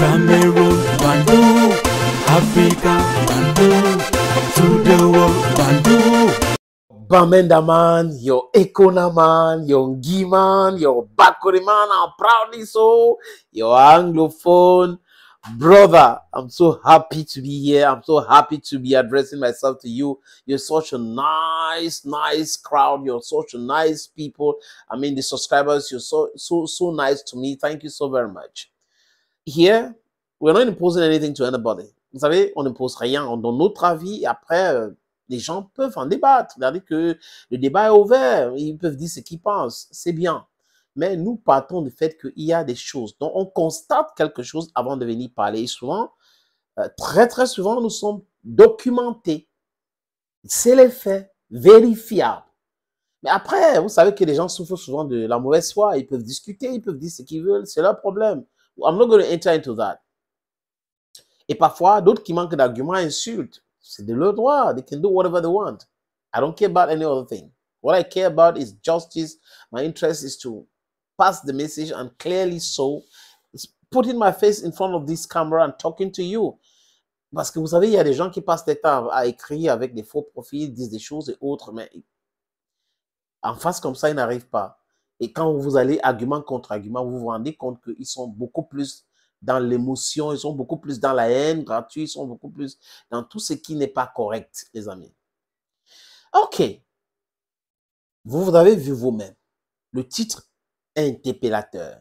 Cameroon, Bantu, Africa, Bantu, to the world, Bantu. Bamenda man, your Ekona man, your Ngi man, your Bakuri man, I'm proudly so, your Anglophone brother i'm so happy to be here i'm so happy to be addressing myself to you you're such a nice nice crowd you're such a nice people i mean the subscribers you're so so so nice to me thank you so very much Here, we're not imposing anything to anybody. Vous savez, on n'impose rien, on donne notre avis et après, euh, les gens peuvent en débattre. C'est-à-dire que le débat est ouvert, ils peuvent dire ce qu'ils pensent, c'est bien. Mais nous partons du fait qu'il y a des choses. dont on constate quelque chose avant de venir parler. Et souvent, euh, très très souvent, nous sommes documentés. C'est les faits, vérifiables. Mais après, vous savez que les gens souffrent souvent de la mauvaise foi. Ils peuvent discuter, ils peuvent dire ce qu'ils veulent, c'est leur problème. I'm not going to enter into that. Et parfois, d'autres qui manquent d'arguments insultent. C'est de leur droit. They can do whatever they want. I don't care about any other thing. What I care about is justice. My interest is to pass the message and clearly so. Putting my face in front of this camera and talking to you. Parce que vous savez, il y a des gens qui passent des temps à écrire avec des faux profils, disent des choses et autres, mais en face comme ça, ils n'arrivent pas. Et quand vous allez argument contre argument, vous vous rendez compte qu'ils sont beaucoup plus dans l'émotion, ils sont beaucoup plus dans la haine gratuite, ils sont beaucoup plus dans tout ce qui n'est pas correct, les amis. OK. Vous, vous avez vu vous-même. Le titre interpellateur.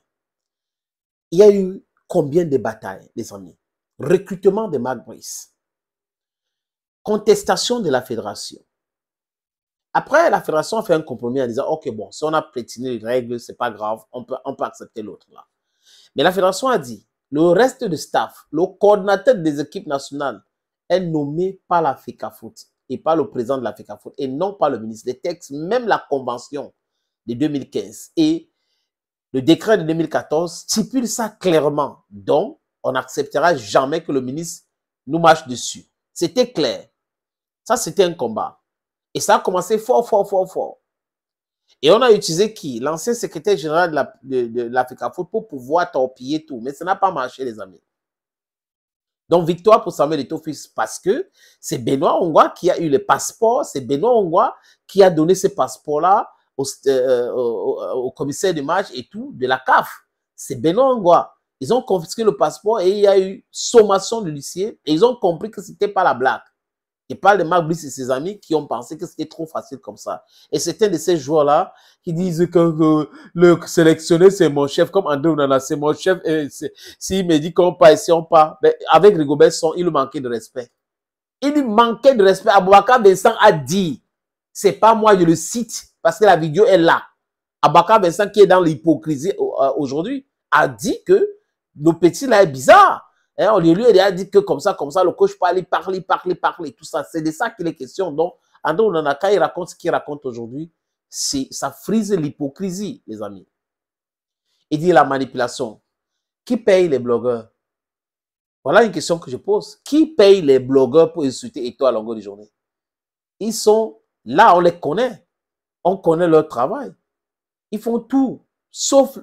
Il y a eu combien de batailles, les amis Recrutement de Marc Brice. Contestation de la fédération. Après, la fédération a fait un compromis en disant, OK, bon, si on a prétiné les règles, c'est pas grave, on peut, peut accepter l'autre là. Mais la fédération a dit, le reste du staff, le coordinateur des équipes nationales, est nommé par la FECAFOOT et par le président de la Foot et non par le ministre. Les textes, même la convention de 2015 et le décret de 2014 stipulent ça clairement. Donc, on n'acceptera jamais que le ministre nous marche dessus. C'était clair. Ça, c'était un combat. Et ça a commencé fort, fort, fort, fort. Et on a utilisé qui L'ancien secrétaire général de l'Africa la, Foot pour pouvoir torpiller tout. Mais ça n'a pas marché, les amis. Donc, victoire pour Samuel Etofis parce que c'est Benoît Ongoa qui a eu le passeport, c'est Benoît Ongoa qui a donné ce passeport-là euh, au, commissaire de match et tout de la CAF. C'est Benoît Ongoa. Ils ont confisqué le passeport et il y a eu sommation de l'huissier et ils ont compris que ce n'était pas la blague. Il parle de Marc et ses amis qui ont pensé que c'était trop facile comme ça. Et c'est un de ces joueurs-là qui disent que le sélectionné, c'est mon chef, comme André nana c'est mon chef. S'il me dit qu'on part et si on part, ben, avec Rigobert il lui manquait de respect. Il lui manquait de respect. Abaka Vincent a dit, c'est pas moi, je le cite, parce que la vidéo est là. Abaka Vincent, qui est dans l'hypocrisie euh, aujourd'hui, a dit que nos petits là est bizarre. Hein, on lui a dit que comme ça, comme ça, le coach aller parler, parler, parler, tout ça. C'est de ça qu'il est question. Donc, André Onanaka, il raconte ce qu'il raconte aujourd'hui. ça frise l'hypocrisie, les amis. Il dit la manipulation. Qui paye les blogueurs Voilà une question que je pose. Qui paye les blogueurs pour insulter toi à longueur de journée Ils sont là, on les connaît. On connaît leur travail. Ils font tout, sauf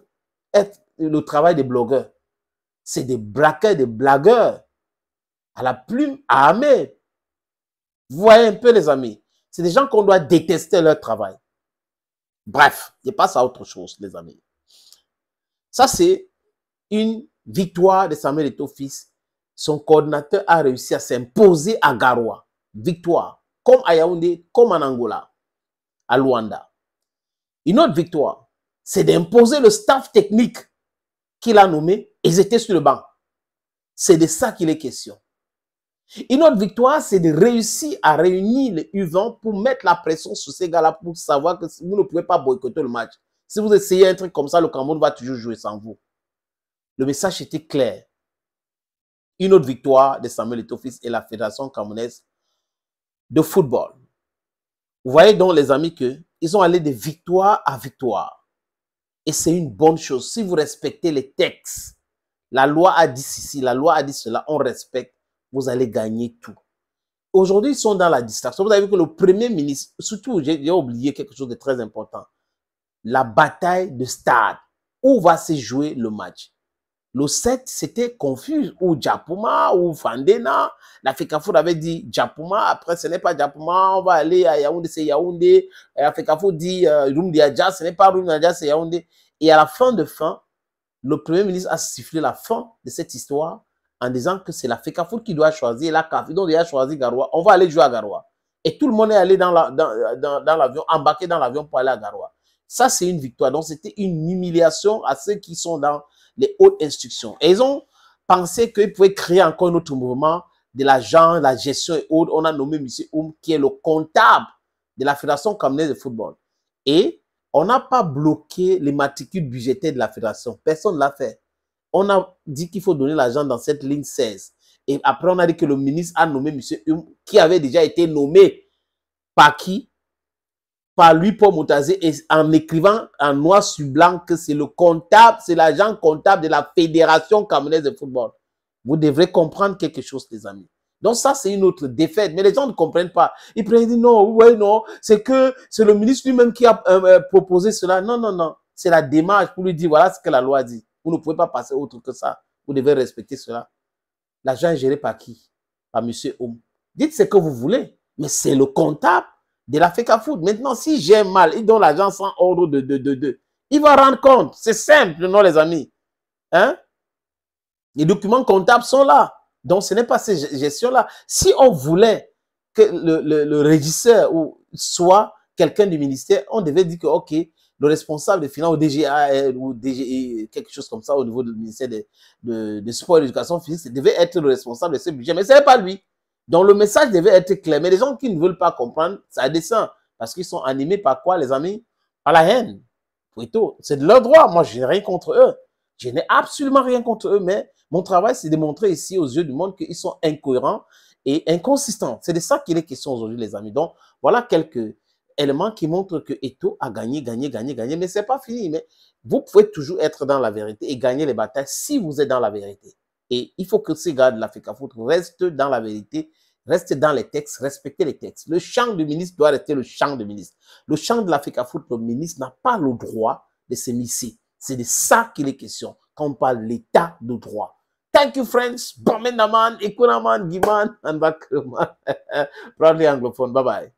être le travail des blogueurs c'est des braqueurs, des blagueurs à la plume armée. Vous voyez un peu, les amis. C'est des gens qu'on doit détester leur travail. Bref, je passe à autre chose, les amis. Ça, c'est une victoire de Samuel Eto'o fils. Son coordinateur a réussi à s'imposer à Garoua. Victoire. Comme à Yaoundé, comme en Angola, à Luanda. Une autre victoire, c'est d'imposer le staff technique qu'il a nommé ils étaient sur le banc. C'est de ça qu'il est question. Une autre victoire, c'est de réussir à réunir les u pour mettre la pression sur ces gars-là pour savoir que vous ne pouvez pas boycotter le match. Si vous essayez un truc comme ça, le Cameroun va toujours jouer sans vous. Le message était clair. Une autre victoire de Samuel Etofis et la Fédération camerounaise de football. Vous voyez donc, les amis, qu'ils ont allé de victoire à victoire. Et c'est une bonne chose. Si vous respectez les textes, la loi a dit ceci, la loi a dit cela, on respecte, vous allez gagner tout. Aujourd'hui, ils sont dans la distraction. Vous avez vu que le premier ministre, surtout, j'ai oublié quelque chose de très important. La bataille de stade. Où va se jouer le match Le 7, c'était confus. Ou Japuma, ou Fandena. La avait dit Japuma. Après, ce n'est pas Japuma. On va aller à Yaoundé, c'est Yaoundé. La FECAFOUR dit euh, Rumdiadja. Ce n'est pas Rumdiadja, c'est Yaoundé. Et à la fin de fin, le Premier ministre a sifflé la fin de cette histoire en disant que c'est la FECAFOOT qui doit choisir la CAF. Donc il déjà choisi Garoua. On va aller jouer à Garoua. Et tout le monde est allé dans l'avion, la, dans, embarqué dans l'avion pour aller à Garoua. Ça, c'est une victoire. Donc, c'était une humiliation à ceux qui sont dans les hautes instructions. Et ils ont pensé qu'ils pouvaient créer encore un autre mouvement de l'agent, la gestion et autres. On a nommé M. Oum, qui est le comptable de la Fédération camerounaise de football. Et on n'a pas bloqué les matricules budgétaires de la fédération. Personne ne l'a fait. On a dit qu'il faut donner l'argent dans cette ligne 16. Et après, on a dit que le ministre a nommé M. qui avait déjà été nommé par qui Par lui, pour Moutazé, en écrivant en noir sur blanc que c'est le comptable, c'est l'agent comptable de la Fédération camerounaise de football. Vous devrez comprendre quelque chose, les amis. Donc ça, c'est une autre défaite. Mais les gens ne comprennent pas. Ils prennent, non, ouais, non, c'est que c'est le ministre lui-même qui a euh, euh, proposé cela. Non, non, non. C'est la démarche pour lui dire, voilà ce que la loi dit. Vous ne pouvez pas passer autre que ça. Vous devez respecter cela. L'agent est géré par qui Par M. Oum. Dites ce que vous voulez, mais c'est le comptable de la Food. Maintenant, si j'ai mal, il donne l'agent sans ordre de 2 de, de, de, Il va rendre compte. C'est simple, non, les amis. Hein? Les documents comptables sont là. Donc, ce n'est pas ces gestions-là. Si on voulait que le, régisseur soit quelqu'un du ministère, on devait dire que, OK, le responsable des finances au DGA ou quelque chose comme ça au niveau du ministère des Sports et de l'Éducation physique, devait être le responsable de ce budget, mais ce n'est pas lui. Donc le message devait être clair. Mais les gens qui ne veulent pas comprendre, ça descend. Parce qu'ils sont animés par quoi, les amis Par la haine. Plutôt, c'est de leur droit. Moi, je n'ai rien contre eux. Je n'ai absolument rien contre eux, mais mon travail, c'est de montrer ici aux yeux du monde qu'ils sont incohérents et inconsistants. C'est de ça qu'il est question aujourd'hui, les amis. Donc, voilà quelques éléments qui montrent que Eto a gagné, gagné, gagné, gagné. Mais n'est pas fini. Mais vous pouvez toujours être dans la vérité et gagner les batailles si vous êtes dans la vérité. Et il faut que ces gars de à foot restent dans la vérité, restent dans les textes, respectez les textes. Le champ du ministre doit rester le champ du ministre. Le champ de à foot, le ministre n'a pas le droit de s'émisser. C'est de ça qu'il est question quand on parle l'état de droit. Thank you, friends. Bomindaman, Ikunaman, Giman, and Bakraman. Proudly Anglophone. Bye bye.